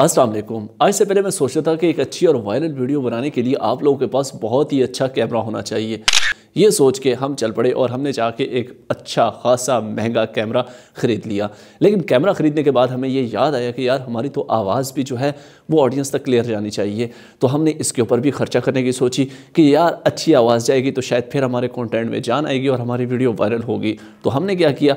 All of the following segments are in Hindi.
अस्सलाम वालेकुम आज से पहले मैं सोचता था कि एक अच्छी और वायरल वीडियो बनाने के लिए आप लोगों के पास बहुत ही अच्छा कैमरा होना चाहिए ये सोच के हम चल पड़े और हमने जाके एक अच्छा खासा महंगा कैमरा ख़रीद लिया लेकिन कैमरा ख़रीदने के बाद हमें ये याद आया कि यार हमारी तो आवाज़ भी जो है वो ऑडियंस तक क्लियर जानी चाहिए तो हमने इसके ऊपर भी खर्चा करने की सोची कि यार अच्छी आवाज़ जाएगी तो शायद फिर हमारे कॉन्टेंट में जान आएगी और हमारी वीडियो वायरल होगी तो हमने क्या किया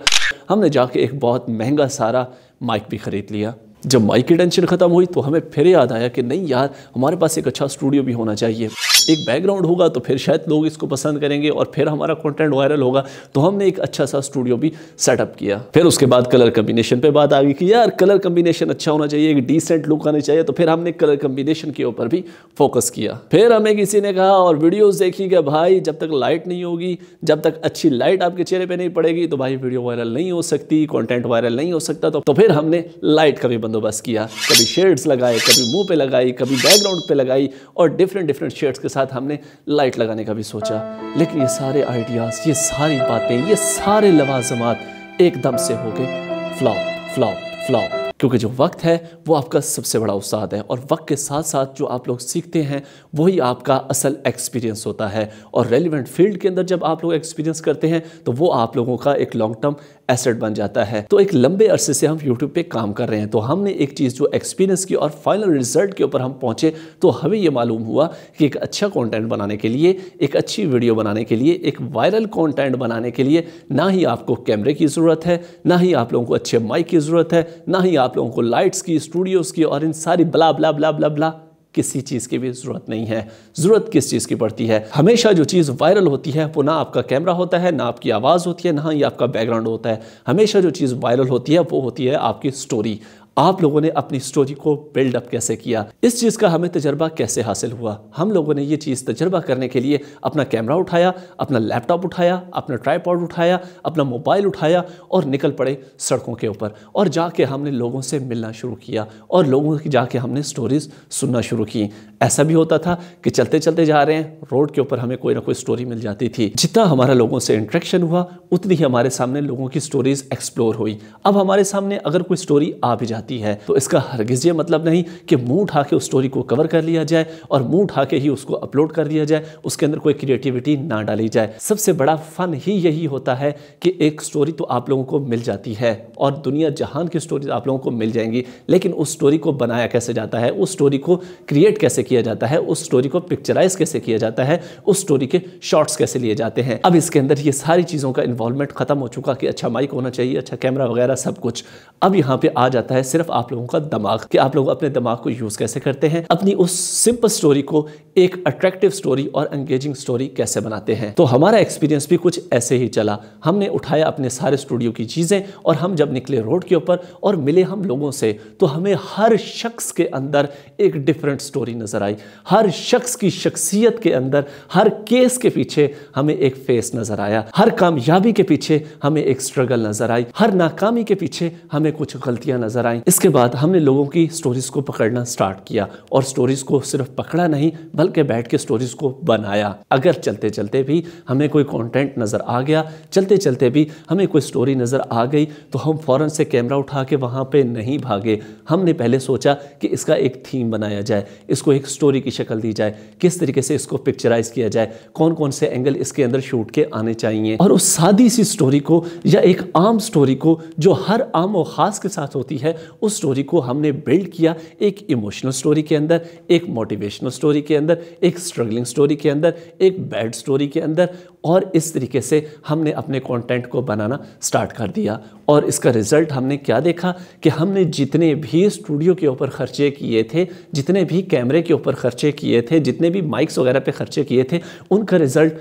हमने जाके एक बहुत महंगा सारा माइक भी ख़रीद लिया जब माइक की टेंशन ख़त्म हुई तो हमें फिर याद आया कि नहीं यार हमारे पास एक अच्छा स्टूडियो भी होना चाहिए एक बैकग्राउंड होगा तो फिर शायद लोग इसको पसंद करेंगे और फिर हमारा कंटेंट वायरल होगा तो हमने एक अच्छा सा स्टूडियो भी सेटअप किया फिर उसके बाद कलर कम्बिनेशन पे बात आ गई कि यार कलर कम्बिनेशन अच्छा होना चाहिए एक डिसेंट लुक आना चाहिए तो फिर हमने कलर कम्बिनेशन के ऊपर भी फोकस किया फिर हमें किसी ने कहा और वीडियोज देखी कि भाई जब तक लाइट नहीं होगी जब तक अच्छी लाइट आपके चेहरे पर नहीं पड़ेगी तो भाई वीडियो वायरल नहीं हो सकती कॉन्टेंट वायरल नहीं हो सकता तो, तो फिर हमने लाइट का भी बंदोबस्त किया कभी शेड्स लगाए कभी मुंह पर लगाई कभी बैकग्राउंड पे लगाई और डिफरेंट डिफरेंट शेड्स के उसके साथ हमने लाइट लगाने का भी सोचा लेकिन ये सारे आइडियाज़ ये सारी बातें ये सारे लवाजमात एकदम से हो गए फ्लॉप फ्लॉप फ्लॉप क्योंकि जो वक्त है वो आपका सबसे बड़ा उस्ताद है और वक्त के साथ साथ जो आप लोग सीखते हैं वही आपका असल एक्सपीरियंस होता है और रेलिवेंट फील्ड के अंदर जब आप लोग एक्सपीरियंस करते हैं तो वो आप लोगों का एक लॉन्ग टर्म एसेट बन जाता है तो एक लंबे अरसे से हम यूट्यूब पे काम कर रहे हैं तो हमने एक चीज़ जो एक्सपीरियंस की और फाइनल रिजल्ट के ऊपर हम पहुंचे तो हमें यह मालूम हुआ कि एक अच्छा कॉन्टेंट बनाने के लिए एक अच्छी वीडियो बनाने के लिए एक वायरल कॉन्टेंट बनाने के लिए ना ही आपको कैमरे की ज़रूरत है ना ही आप लोगों को अच्छे माइक की ज़रूरत है ना ही आप लोगों को लाइट्स की स्टूडियोज़ की और इन सारी बला बला बला बला बला किसी चीज़ की भी ज़रूरत नहीं है ज़रूरत किस चीज़ की पड़ती है हमेशा जो चीज़ वायरल होती है वो ना आपका कैमरा होता है ना आपकी आवाज़ होती है ना ही आपका बैकग्राउंड होता है हमेशा जो चीज़ वायरल होती है वो होती है आपकी स्टोरी आप लोगों ने अपनी स्टोरी को बिल्डअप कैसे किया इस चीज़ का हमें तजर्बा कैसे हासिल हुआ हम लोगों ने ये चीज़ तजर्बा करने के लिए अपना कैमरा उठाया अपना लैपटॉप उठाया अपना ट्राईपॉड उठाया अपना मोबाइल उठाया और निकल पड़े सड़कों के ऊपर और जाके हमने लोगों से मिलना शुरू किया और लोगों की जाके हमने स्टोरीज़ सुनना शुरू की ऐसा भी होता था कि चलते चलते जा रहे हैं रोड के ऊपर हमें कोई ना कोई स्टोरी मिल जाती थी जितना हमारा लोगों से इंट्रेक्शन हुआ उतनी ही हमारे सामने लोगों की स्टोरीज एक्सप्लोर हुई अब हमारे सामने अगर कोई स्टोरी आ भी जाती है तो इसका हरगिज ये मतलब नहीं कि मुंह उठा के उस स्टोरी को कवर कर लिया जाए और मुंह उठा के ही उसको अपलोड कर दिया जाए उसके अंदर कोई क्रिएटिविटी ना डाली जाए सबसे बड़ा फन ही यही होता है कि एक स्टोरी तो आप लोगों को मिल जाती है और दुनिया जहान की स्टोरीज आप लोगों को मिल जाएंगी लेकिन उस स्टोरी को बनाया कैसे जाता है उस स्टोरी को क्रिएट कैसे किया जाता है उस स्टोरी को पिक्चराइज कैसे किया जाता है उस स्टोरी के शॉर्ट्स कैसे लिए जाते हैं अब इसके अंदर ये सारी चीज़ों का इन्वॉलमेंट ख़त्म हो चुका कि अच्छा माइक होना चाहिए अच्छा कैमरा वगैरह सब कुछ अब यहाँ पे आ जाता है सिर्फ आप लोगों का दिमाग कि आप लोग अपने दिमाग को यूज़ कैसे करते हैं अपनी उस सिंपल स्टोरी को एक अट्रैक्टिव स्टोरी और एंगेजिंग स्टोरी कैसे बनाते हैं तो हमारा एक्सपीरियंस भी कुछ ऐसे ही चला हमने उठाया अपने सारे स्टूडियो की चीज़ें और हम जब निकले रोड के ऊपर और मिले हम लोगों से तो हमें हर शख्स के अंदर एक डिफरेंट स्टोरी नज़र आई हर शख्स की शख्सियत के अंदर हर केस के पीछे हमें एक फेस नज़र आया हर कामयाबी कामयाबी के पीछे हमें एक स्ट्रगल नजर आई हर नाकामी के पीछे हमें कुछ गलतियां नजर आई इसके बाद हमने लोगों की स्टोरीज को पकड़ना स्टार्ट किया और स्टोरीज को सिर्फ पकड़ा नहीं बल्कि बैठ के स्टोरीज को बनाया अगर चलते चलते भी हमें कोई कॉन्टेंट नज़र आ गया चलते चलते भी हमें कोई स्टोरी नज़र आ गई तो हम फ़ौरन से कैमरा उठा के वहां पर नहीं भागे हमने पहले सोचा कि इसका एक थीम बनाया जाए इसको एक स्टोरी की शक्ल दी जाए किस तरीके से इसको पिक्चराइज किया जाए कौन कौन से एंगल इसके अंदर शूट के आने चाहिए और उस साथ सादी सी स्टोरी को या एक आम स्टोरी को जो हर आम और ख़ास के साथ होती है उस स्टोरी को हमने बिल्ड किया एक इमोशनल स्टोरी के अंदर एक मोटिवेशनल स्टोरी के अंदर एक स्ट्रगलिंग स्टोरी के अंदर एक बैड स्टोरी के अंदर और इस तरीके से हमने अपने कंटेंट को बनाना स्टार्ट कर दिया और इसका रिज़ल्ट हमने क्या देखा कि हमने जितने भी स्टूडियो के ऊपर खर्चे किए थे जितने भी कैमरे के ऊपर खर्चे किए थे जितने भी माइक्स वगैरह पे खर्चे किए थे उनका रिज़ल्ट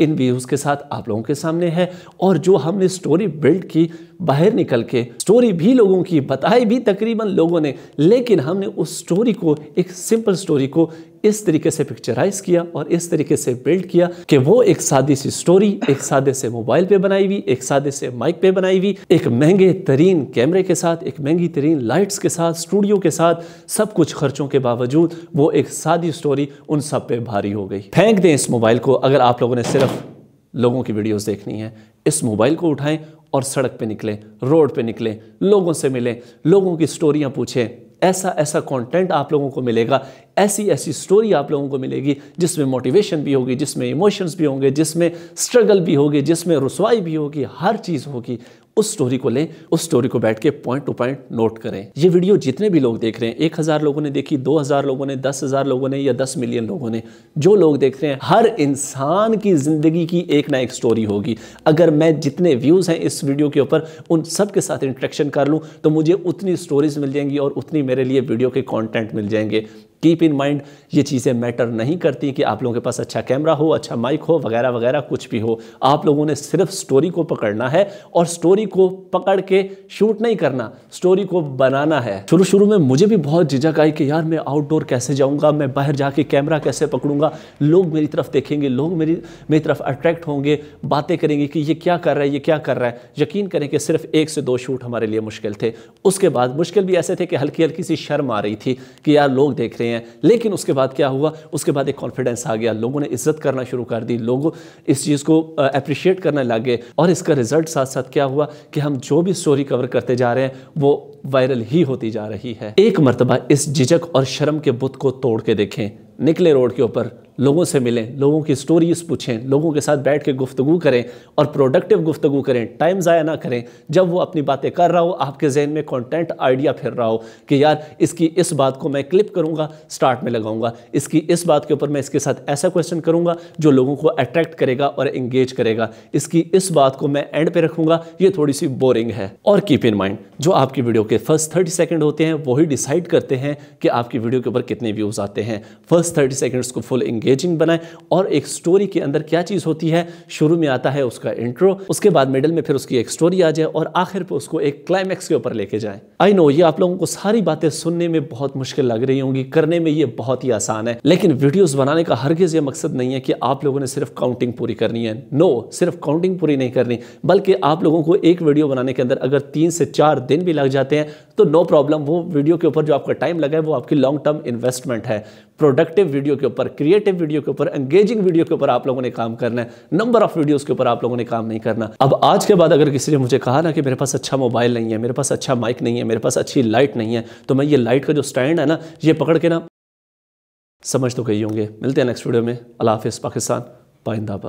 इन व्यूज़ के साथ आप लोगों के सामने है और जो हमने स्टोरी बिल्ड की बाहर निकल के स्टोरी भी लोगों की बताई भी तकरीबन लोगों ने लेकिन हमने उस स्टोरी को एक सिंपल स्टोरी को इस तरीके से पिक्चराइज किया और इस तरीके से बिल्ड किया कि वो एक सादी सी स्टोरी एक सादे से मोबाइल पे बनाई हुई एक सादे से माइक पे बनाई हुई एक महंगे तरीन कैमरे के साथ एक महंगी तरीन लाइट्स के साथ स्टूडियो के साथ सब कुछ खर्चों के बावजूद वो एक सादी स्टोरी उन सब पे भारी हो गई फेंक दें इस मोबाइल को अगर आप लोगों ने सिर्फ लोगों की वीडियोज देखनी है इस मोबाइल को उठाएं और सड़क पे निकलें रोड पे निकलें लोगों से मिलें लोगों की स्टोरियाँ पूछें ऐसा ऐसा कंटेंट आप लोगों को मिलेगा ऐसी ऐसी स्टोरी आप लोगों को मिलेगी जिसमें मोटिवेशन भी होगी जिसमें इमोशंस भी होंगे जिसमें स्ट्रगल भी होगी जिसमें रसवाई भी होगी हर चीज़ होगी उस स्टोरी को लें उस स्टोरी को बैठ के पॉइंट टू पॉइंट नोट करें ये वीडियो जितने भी लोग देख रहे हैं एक हज़ार लोगों ने देखी दो हज़ार लोगों ने दस हज़ार लोगों ने या दस मिलियन लोगों ने जो लोग देख रहे हैं हर इंसान की ज़िंदगी की एक ना एक स्टोरी होगी अगर मैं जितने व्यूज़ हैं इस वीडियो के ऊपर उन सब के साथ इंट्रेक्शन कर लूँ तो मुझे उतनी स्टोरीज़ मिल जाएंगी और उतनी मेरे लिए वीडियो के कॉन्टेंट मिल जाएंगे कीप इन माइंड ये चीज़ें मैटर नहीं करती कि आप लोगों के पास अच्छा कैमरा हो अच्छा माइक हो वगैरह वगैरह कुछ भी हो आप लोगों ने सिर्फ स्टोरी को पकड़ना है और स्टोरी को पकड़ के शूट नहीं करना स्टोरी को बनाना है शुरू शुरू में मुझे भी बहुत झिझक आई कि यार मैं आउटडोर कैसे जाऊँगा मैं बाहर जाके कैमरा कैसे पकड़ूंगा लोग मेरी तरफ देखेंगे लोग मेरी मेरी तरफ अट्रैक्ट होंगे बातें करेंगे कि ये क्या कर रहा है ये क्या कर रहा है यकीन करें कि सिर्फ एक से दो शूट हमारे लिए मुश्किल थे उसके बाद मुश्किल भी ऐसे थे कि हल्की हल्की सी शर्म आ रही थी कि यार लोग देख रहे हैं रहे हैं लेकिन उसके बाद क्या हुआ उसके बाद एक कॉन्फिडेंस आ गया लोगों ने इज्जत करना शुरू कर दी लोग इस चीज़ को अप्रिशिएट करने लगे और इसका रिजल्ट साथ साथ क्या हुआ कि हम जो भी स्टोरी कवर करते जा रहे हैं वो वायरल ही होती जा रही है एक मरतबा इस झिझक और शर्म के बुत को तोड़ के देखें निकले रोड के ऊपर लोगों से मिलें लोगों की स्टोरीज़ पूछें लोगों के साथ बैठ के गुफ्तु करें और प्रोडक्टिव गुफ्तु करें टाइम ज़ाया ना करें जब वो अपनी बातें कर रहा हो आपके जहन में कंटेंट आइडिया फिर रहा हो कि यार इसकी इस बात को मैं क्लिप करूँगा स्टार्ट में लगाऊंगा इसकी इस बात के ऊपर मैं इसके साथ ऐसा क्वेश्चन करूँगा जो लोगों को अट्रैक्ट करेगा और इंगेज करेगा इसकी इस बात को मैं एंड पे रखूँगा ये थोड़ी सी बोरिंग है और कीप इन माइंड जो आपकी वीडियो के फर्स्ट थर्टी सेकेंड होते हैं वही डिसाइड करते हैं कि आपकी वीडियो के ऊपर कितने व्यूज़ आते हैं फर्स्ट थर्टी सेकेंड्स को फुल इंगेज एंगेजिंग बनाए और एक स्टोरी के अंदर क्या चीज़ होती है शुरू में आता है उसका इंट्रो उसके बाद मिडल में फिर उसकी एक स्टोरी आ जाए और आखिर पर उसको एक क्लाइमैक्स के ऊपर लेके जाए आई नो ये आप लोगों को सारी बातें सुनने में बहुत मुश्किल लग रही होंगी करने में ये बहुत ही आसान है लेकिन वीडियोस बनाने का हरगिज ये मकसद नहीं है कि आप लोगों ने सिर्फ काउंटिंग पूरी करनी है नो no, सिर्फ काउंटिंग पूरी नहीं करनी बल्कि आप लोगों को एक वीडियो बनाने के अंदर अगर तीन से चार दिन भी लग जाते हैं तो नो no प्रॉब्लम वो वीडियो के ऊपर जो आपका टाइम लगा है वो आपकी लॉन्ग टर्म इन्वेस्टमेंट है प्रोडक्टिव वीडियो के ऊपर क्रिएटिव वीडियो के ऊपर एंगेजिंग वीडियो के ऊपर आप लोगों ने काम करना है नंबर ऑफ वीडियोस के ऊपर आप लोगों ने काम नहीं करना अब आज के बाद अगर किसी ने मुझे कहा ना कि मेरे पास अच्छा मोबाइल नहीं है मेरे पास अच्छा माइक नहीं है मेरे पास अच्छी लाइट नहीं है तो मैं ये लाइट का जो स्टैंड है ना ये पकड़ के ना समझ तो गई होंगे मिलते हैं नेक्स्ट वीडियो में अला हाफिज़ पाकिस्तान पाइंदाबाद